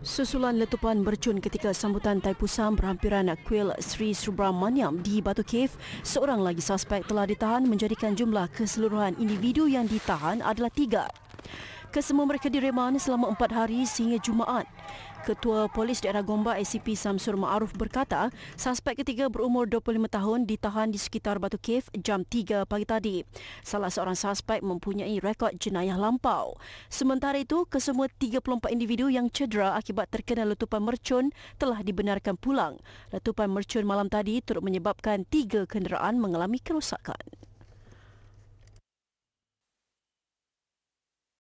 Susulan letupan bercun ketika sambutan Pusam berhampiran Kuil Sri Subramaniam di Batu Cave, seorang lagi suspek telah ditahan menjadikan jumlah keseluruhan individu yang ditahan adalah tiga. Kesemua mereka direman selama empat hari sehingga Jumaat. Ketua Polis Daerah Gombak ACP Samsur Ma'ruf berkata, suspek ketiga berumur 25 tahun ditahan di sekitar Batu Kif jam 3 pagi tadi. Salah seorang suspek mempunyai rekod jenayah lampau. Sementara itu, kesemua 34 individu yang cedera akibat terkena letupan mercun telah dibenarkan pulang. Letupan mercun malam tadi turut menyebabkan tiga kenderaan mengalami kerosakan.